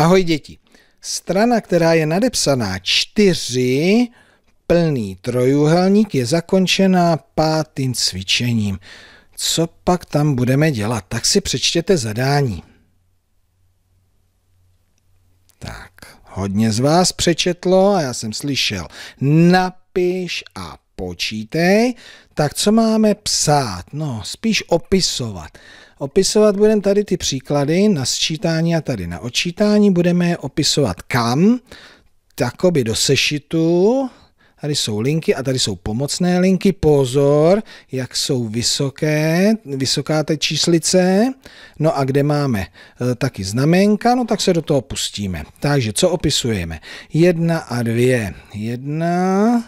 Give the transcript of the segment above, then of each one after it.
Ahoj děti. Strana, která je nadepsaná 4, plný trojuhelník, je zakončená pátým cvičením. Co pak tam budeme dělat? Tak si přečtěte zadání. Tak, hodně z vás přečetlo a já jsem slyšel. Napiš a počítej, tak co máme psát? No, spíš opisovat. Opisovat budeme tady ty příklady na sčítání a tady na odčítání. Budeme je opisovat kam? Takoby do sešitu. Tady jsou linky a tady jsou pomocné linky. Pozor, jak jsou vysoké, vysoká ta číslice. No a kde máme e, taky znamenka, no tak se do toho pustíme. Takže co opisujeme? Jedna a dvě. Jedna,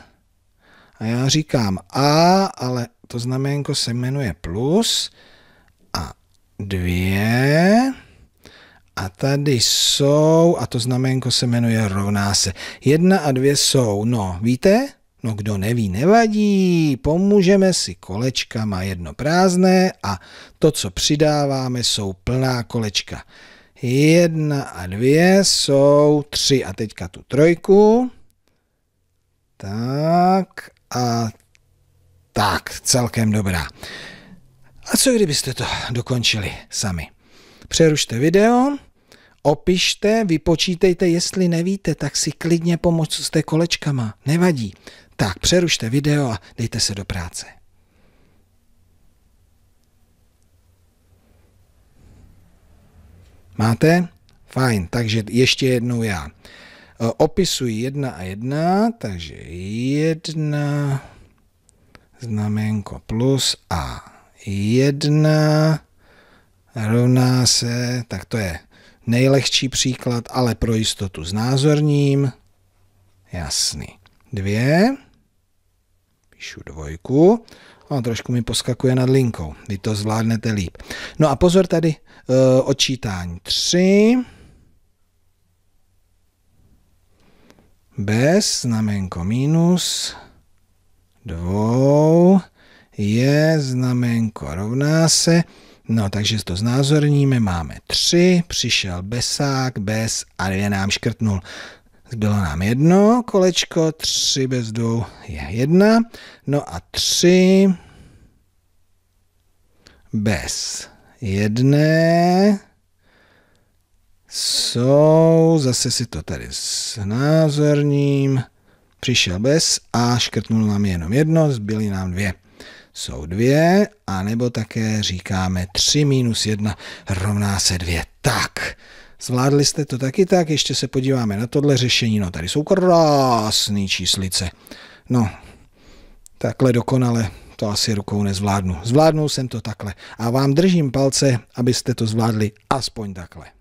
a já říkám A, ale to znamenko se jmenuje plus a dvě. A tady jsou, a to znamenko se jmenuje rovná se. Jedna a dvě jsou, no víte? No kdo neví, nevadí, pomůžeme si kolečka, má jedno prázdné a to, co přidáváme, jsou plná kolečka. Jedna a dvě jsou tři a teďka tu trojku. Tak a tak, celkem dobrá. A co kdybyste to dokončili sami? Přerušte video, opište, vypočítejte, jestli nevíte, tak si klidně pomozte kolečkama, nevadí. Tak, přerušte video a dejte se do práce. Máte? Fajn, takže ještě jednou já. Eh, opisují jedna a jedna, takže jedna znamenko plus a jedna rovná se, tak to je nejlehčí příklad, ale pro jistotu znázorním. Jasný. Dvě. Píšu dvojku. A trošku mi poskakuje nad linkou. Vy to zvládnete líp. No a pozor tady e, odčítání. Tři. bez, znamenko minus, dvou, je, znamenko rovná se, no takže to znázorníme, máme tři, přišel besák, bez a dvě nám škrtnul. Zbylo nám jedno kolečko, tři bez dvou je jedna, no a tři bez jedné, jsou, zase si to tady znázorním, přišel bez a škrtnul nám jenom jedno, zbyly nám dvě. Jsou dvě, anebo také říkáme 3 minus 1 rovná se 2. Tak, zvládli jste to taky tak, ještě se podíváme na tohle řešení. No tady jsou krásné číslice. No, takhle dokonale to asi rukou nezvládnu. Zvládnul jsem to takhle a vám držím palce, abyste to zvládli aspoň takhle.